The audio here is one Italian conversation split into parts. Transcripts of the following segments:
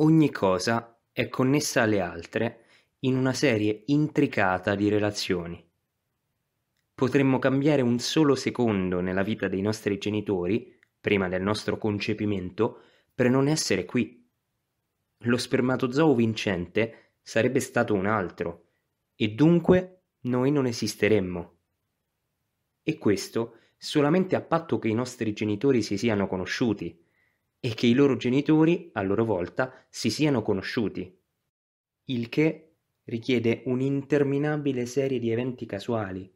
Ogni cosa è connessa alle altre in una serie intricata di relazioni. Potremmo cambiare un solo secondo nella vita dei nostri genitori, prima del nostro concepimento, per non essere qui. Lo spermatozoo vincente sarebbe stato un altro, e dunque noi non esisteremmo. E questo solamente a patto che i nostri genitori si siano conosciuti, e che i loro genitori, a loro volta, si siano conosciuti. Il che richiede un'interminabile serie di eventi casuali.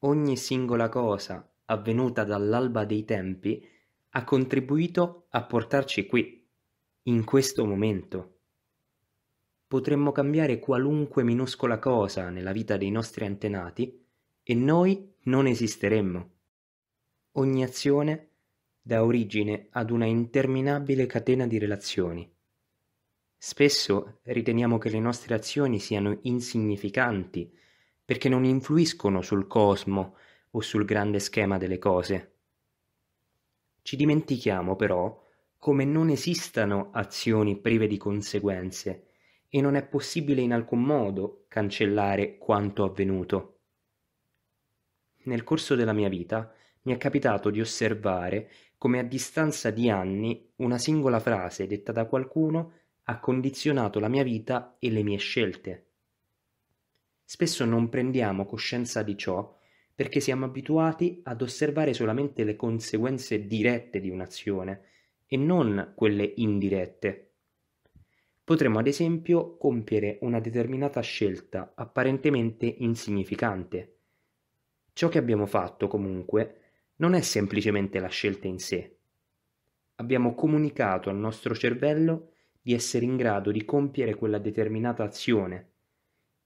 Ogni singola cosa avvenuta dall'alba dei tempi ha contribuito a portarci qui, in questo momento. Potremmo cambiare qualunque minuscola cosa nella vita dei nostri antenati e noi non esisteremmo. Ogni azione dà origine ad una interminabile catena di relazioni. Spesso riteniamo che le nostre azioni siano insignificanti perché non influiscono sul cosmo o sul grande schema delle cose. Ci dimentichiamo però come non esistano azioni prive di conseguenze e non è possibile in alcun modo cancellare quanto avvenuto. Nel corso della mia vita mi è capitato di osservare come a distanza di anni una singola frase detta da qualcuno ha condizionato la mia vita e le mie scelte. Spesso non prendiamo coscienza di ciò perché siamo abituati ad osservare solamente le conseguenze dirette di un'azione e non quelle indirette. Potremmo ad esempio compiere una determinata scelta apparentemente insignificante. Ciò che abbiamo fatto comunque non è semplicemente la scelta in sé. Abbiamo comunicato al nostro cervello di essere in grado di compiere quella determinata azione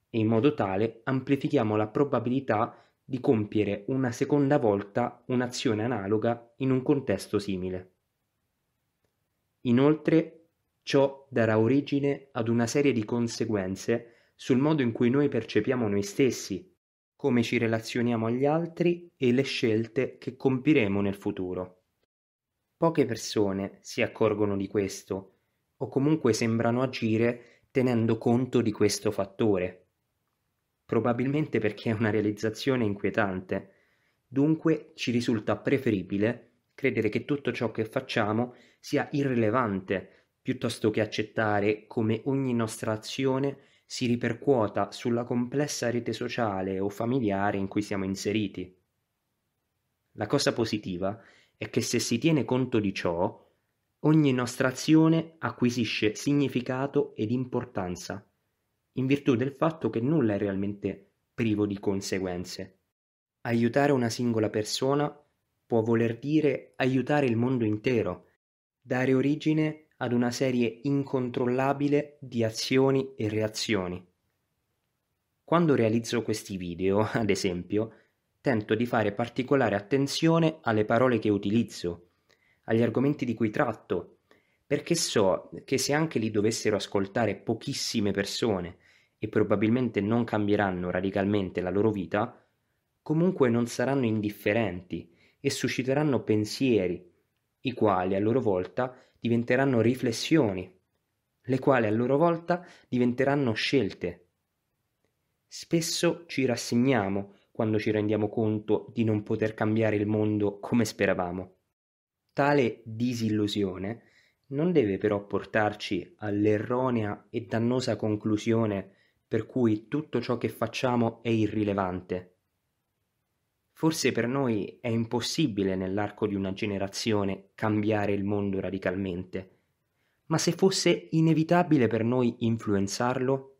e in modo tale amplifichiamo la probabilità di compiere una seconda volta un'azione analoga in un contesto simile. Inoltre, ciò darà origine ad una serie di conseguenze sul modo in cui noi percepiamo noi stessi come ci relazioniamo agli altri e le scelte che compiremo nel futuro. Poche persone si accorgono di questo o comunque sembrano agire tenendo conto di questo fattore. Probabilmente perché è una realizzazione inquietante, dunque ci risulta preferibile credere che tutto ciò che facciamo sia irrilevante piuttosto che accettare come ogni nostra azione si ripercuota sulla complessa rete sociale o familiare in cui siamo inseriti. La cosa positiva è che se si tiene conto di ciò, ogni nostra azione acquisisce significato ed importanza, in virtù del fatto che nulla è realmente privo di conseguenze. Aiutare una singola persona può voler dire aiutare il mondo intero, dare origine a ad una serie incontrollabile di azioni e reazioni. Quando realizzo questi video, ad esempio, tento di fare particolare attenzione alle parole che utilizzo, agli argomenti di cui tratto, perché so che se anche li dovessero ascoltare pochissime persone e probabilmente non cambieranno radicalmente la loro vita, comunque non saranno indifferenti e susciteranno pensieri, i quali a loro volta diventeranno riflessioni, le quali a loro volta diventeranno scelte. Spesso ci rassegniamo quando ci rendiamo conto di non poter cambiare il mondo come speravamo. Tale disillusione non deve però portarci all'erronea e dannosa conclusione per cui tutto ciò che facciamo è irrilevante Forse per noi è impossibile nell'arco di una generazione cambiare il mondo radicalmente, ma se fosse inevitabile per noi influenzarlo?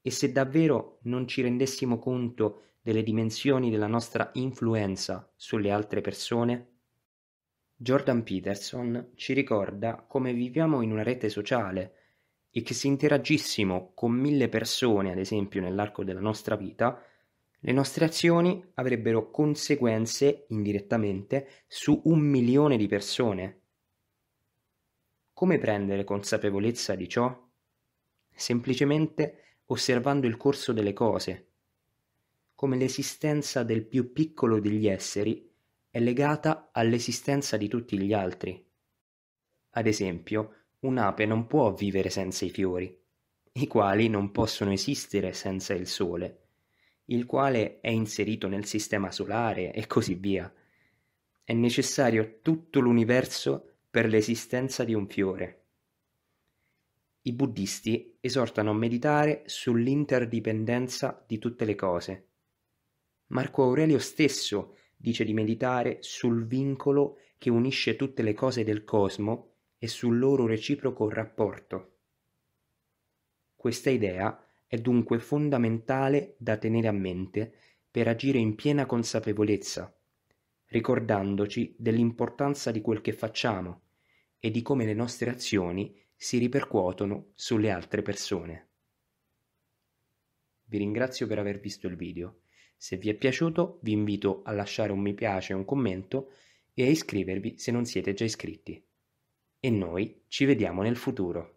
E se davvero non ci rendessimo conto delle dimensioni della nostra influenza sulle altre persone? Jordan Peterson ci ricorda come viviamo in una rete sociale e che se interagissimo con mille persone, ad esempio, nell'arco della nostra vita, le nostre azioni avrebbero conseguenze, indirettamente, su un milione di persone. Come prendere consapevolezza di ciò? Semplicemente osservando il corso delle cose, come l'esistenza del più piccolo degli esseri è legata all'esistenza di tutti gli altri. Ad esempio, un'ape non può vivere senza i fiori, i quali non possono esistere senza il sole il quale è inserito nel sistema solare e così via. È necessario tutto l'universo per l'esistenza di un fiore. I buddhisti esortano a meditare sull'interdipendenza di tutte le cose. Marco Aurelio stesso dice di meditare sul vincolo che unisce tutte le cose del cosmo e sul loro reciproco rapporto. Questa idea è dunque fondamentale da tenere a mente per agire in piena consapevolezza, ricordandoci dell'importanza di quel che facciamo e di come le nostre azioni si ripercuotono sulle altre persone. Vi ringrazio per aver visto il video. Se vi è piaciuto vi invito a lasciare un mi piace e un commento e a iscrivervi se non siete già iscritti. E noi ci vediamo nel futuro.